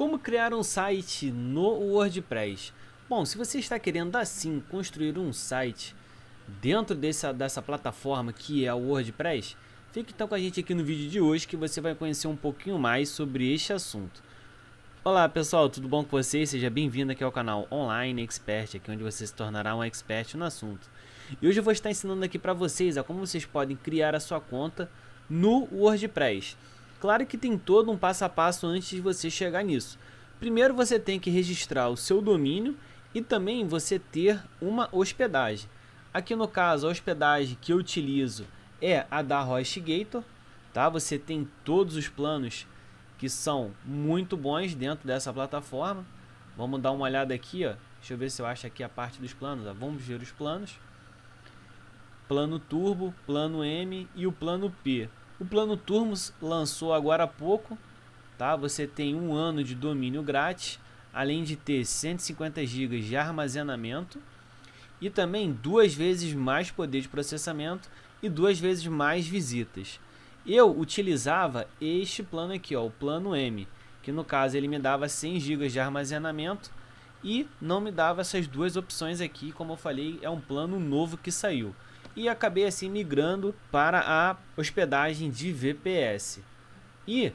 Como criar um site no WordPress? Bom, se você está querendo assim construir um site dentro dessa, dessa plataforma que é o WordPress, fique então com a gente aqui no vídeo de hoje que você vai conhecer um pouquinho mais sobre este assunto. Olá pessoal, tudo bom com vocês? Seja bem-vindo aqui ao canal Online Expert, aqui onde você se tornará um expert no assunto. E hoje eu vou estar ensinando aqui para vocês a como vocês podem criar a sua conta no WordPress. Claro que tem todo um passo a passo antes de você chegar nisso. Primeiro você tem que registrar o seu domínio e também você ter uma hospedagem. Aqui no caso, a hospedagem que eu utilizo é a da HostGator, tá? Você tem todos os planos que são muito bons dentro dessa plataforma. Vamos dar uma olhada aqui, ó. Deixa eu ver se eu acho aqui a parte dos planos. Ó. Vamos ver os planos. Plano Turbo, Plano M e o Plano P. O plano Turmos lançou agora há pouco, tá? Você tem um ano de domínio grátis, além de ter 150 GB de armazenamento e também duas vezes mais poder de processamento e duas vezes mais visitas. Eu utilizava este plano aqui, ó, o plano M, que no caso ele me dava 100 GB de armazenamento e não me dava essas duas opções aqui, como eu falei, é um plano novo que saiu e acabei assim migrando para a hospedagem de VPS. E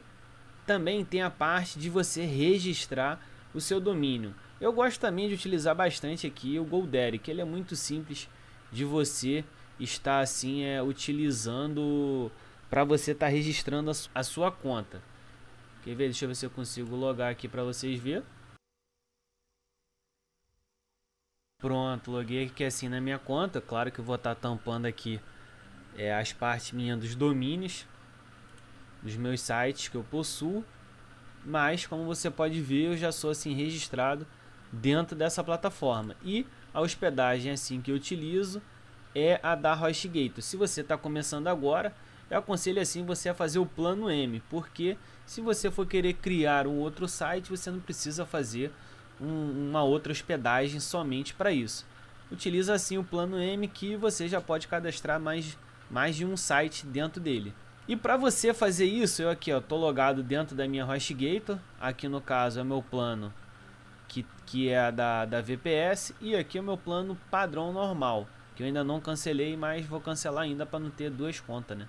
também tem a parte de você registrar o seu domínio. Eu gosto também de utilizar bastante aqui o GoDaddy, que ele é muito simples de você estar assim é, utilizando para você estar tá registrando a, a sua conta. Quer ver? Deixa eu ver se eu consigo logar aqui para vocês verem. Pronto, loguei aqui assim na minha conta. Claro que eu vou estar tá tampando aqui é, as partes minhas dos domínios, dos meus sites que eu possuo. Mas, como você pode ver, eu já sou assim registrado dentro dessa plataforma. E a hospedagem assim que eu utilizo é a da HostGator. Se você está começando agora, eu aconselho assim você a fazer o plano M, porque se você for querer criar um outro site, você não precisa fazer um, uma outra hospedagem somente para isso. Utiliza assim o plano M que você já pode cadastrar mais, mais de um site dentro dele. E para você fazer isso, eu aqui estou logado dentro da minha HostGator, aqui no caso é meu plano que, que é da, da VPS e aqui é o meu plano padrão normal, que eu ainda não cancelei, mas vou cancelar ainda para não ter duas contas, né?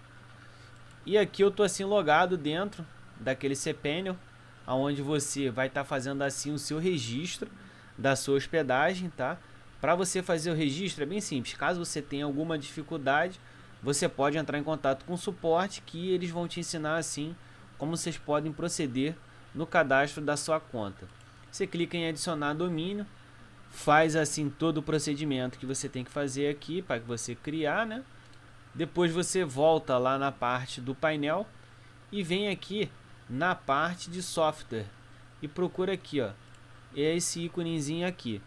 E aqui eu estou assim logado dentro daquele cPanel aonde você vai estar tá fazendo assim o seu registro da sua hospedagem, tá? Para você fazer o registro é bem simples. Caso você tenha alguma dificuldade, você pode entrar em contato com o suporte que eles vão te ensinar assim como vocês podem proceder no cadastro da sua conta. Você clica em adicionar domínio, faz assim todo o procedimento que você tem que fazer aqui para que você criar, né? Depois você volta lá na parte do painel e vem aqui na parte de software e procura aqui, ó, esse íconezinho aqui.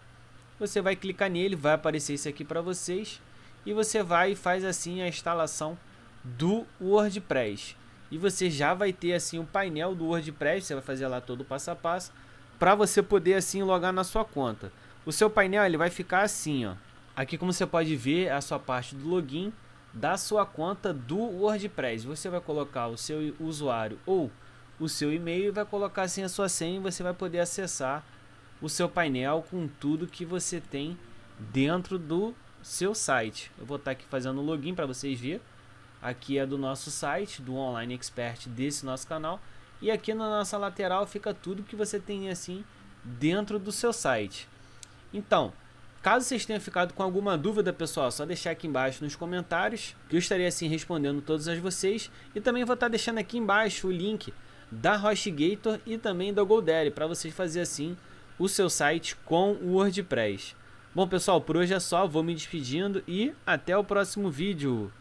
Você vai clicar nele, vai aparecer isso aqui para vocês e você vai e faz assim a instalação do WordPress. E você já vai ter assim o painel do WordPress, você vai fazer lá todo o passo a passo para você poder assim logar na sua conta. O seu painel ele vai ficar assim, ó. Aqui como você pode ver é a sua parte do login da sua conta do WordPress. Você vai colocar o seu usuário ou o seu e-mail, e vai colocar assim a sua senha e você vai poder acessar o seu painel com tudo que você tem dentro do seu site. Eu vou estar tá aqui fazendo o login para vocês verem. Aqui é do nosso site, do Online Expert desse nosso canal. E aqui na nossa lateral fica tudo que você tem assim dentro do seu site. Então, caso vocês tenham ficado com alguma dúvida, pessoal, só deixar aqui embaixo nos comentários, que eu estarei assim respondendo todas as vocês. E também vou estar tá deixando aqui embaixo o link da HostGator e também da GoDaddy, para vocês fazer assim o seu site com o WordPress. Bom pessoal, por hoje é só, vou me despedindo e até o próximo vídeo.